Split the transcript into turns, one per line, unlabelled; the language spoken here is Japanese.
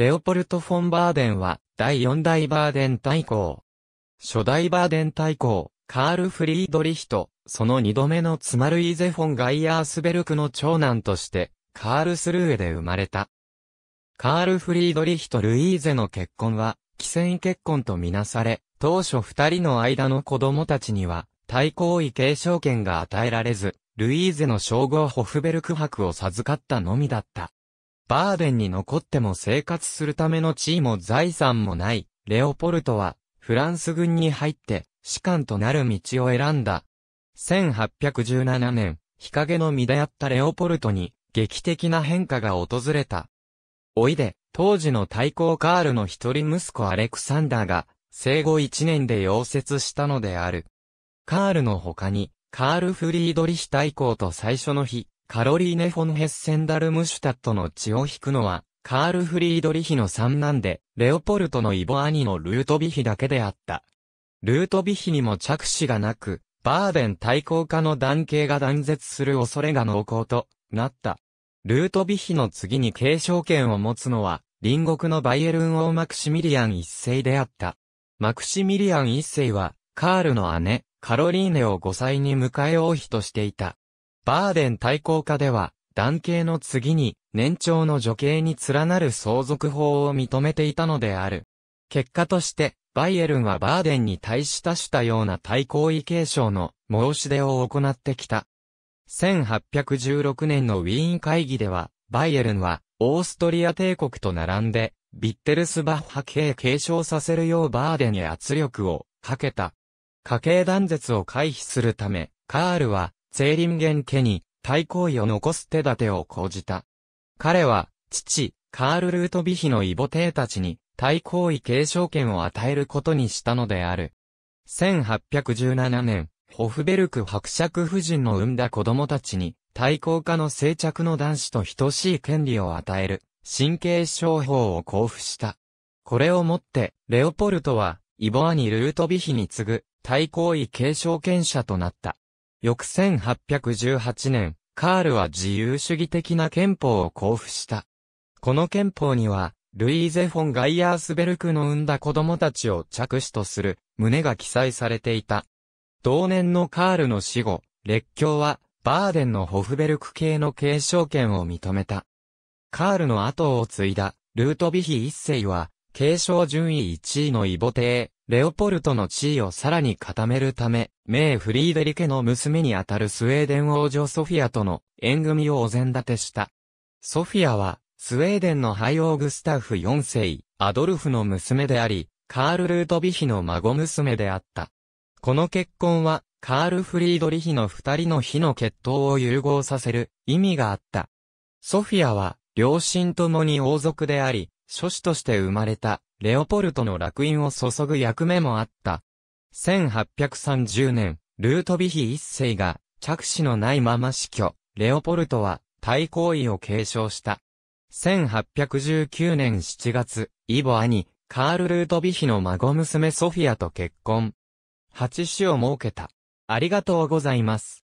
レオポルト・フォン・バーデンは、第4代バーデン大公。初代バーデン大公、カール・フリードリヒと、その2度目のツマルイゼ・フォン・ガイアースベルクの長男として、カールスルーエで生まれた。カール・フリードリヒとルイーゼの結婚は、既戦結婚とみなされ、当初二人の間の子供たちには、対抗位継承権が与えられず、ルイーゼの称号ホフベルク伯を授かったのみだった。バーデンに残っても生活するための地位も財産もない、レオポルトは、フランス軍に入って、士官となる道を選んだ。1817年、日陰の身であったレオポルトに、劇的な変化が訪れた。おいで、当時の対抗カールの一人息子アレクサンダーが、生後一年で溶接したのである。カールの他に、カール・フリードリヒ大公と最初の日、カロリーネ・フォン・ヘッセンダルムシュタットの血を引くのは、カール・フリードリヒの三男で、レオポルトのイボ兄のルートビヒだけであった。ルートビヒにも着手がなく、バーデン対抗家の男系が断絶する恐れが濃厚となった。ルートビヒの次に継承権を持つのは、隣国のバイエルン王マクシミリアン一世であった。マクシミリアン一世は、カールの姉、カロリーネを5歳に迎え王妃としていた。バーデン対抗下では、男系の次に、年長の女系に連なる相続法を認めていたのである。結果として、バイエルンはバーデンに対したしたような対抗意継承の申し出を行ってきた。1816年のウィーン会議では、バイエルンは、オーストリア帝国と並んで、ビッテルスバッハ系継承させるようバーデンへ圧力をかけた。家系断絶を回避するため、カールは、ンゲ元家に対抗意を残す手立てを講じた。彼は、父、カール・ルートビヒの異母帝たちに対抗意継承権を与えることにしたのである。1817年、ホフベルク伯爵夫人の産んだ子供たちに、対抗家の生着の男子と等しい権利を与える、神経症法を交付した。これをもって、レオポルトは、イボアにルートビヒに次ぐ、対抗意継承権者となった。翌1818年、カールは自由主義的な憲法を交付した。この憲法には、ルイーゼ・フォン・ガイアースベルクの生んだ子供たちを着手とする旨が記載されていた。同年のカールの死後、列強はバーデンのホフベルク系の継承権を認めた。カールの後を継いだルートビヒ一世は継承順位1位のイボテー、レオポルトの地位をさらに固めるため、名フリーデリケの娘にあたるスウェーデン王女ソフィアとの縁組をお膳立てした。ソフィアは、スウェーデンのハイオーグスタフ4世、アドルフの娘であり、カール・ルートヴィヒの孫娘であった。この結婚は、カール・フリードリヒの二人の火の血統を融合させる意味があった。ソフィアは、両親ともに王族であり、諸子として生まれたレオポルトの楽印を注ぐ役目もあった。1830年、ルートビヒ一世が、着手のないまま死去、レオポルトは、対行為を継承した。1819年7月、イボ兄、カール・ルートビヒの孫娘ソフィアと結婚。八子を設けた。ありがとうございます。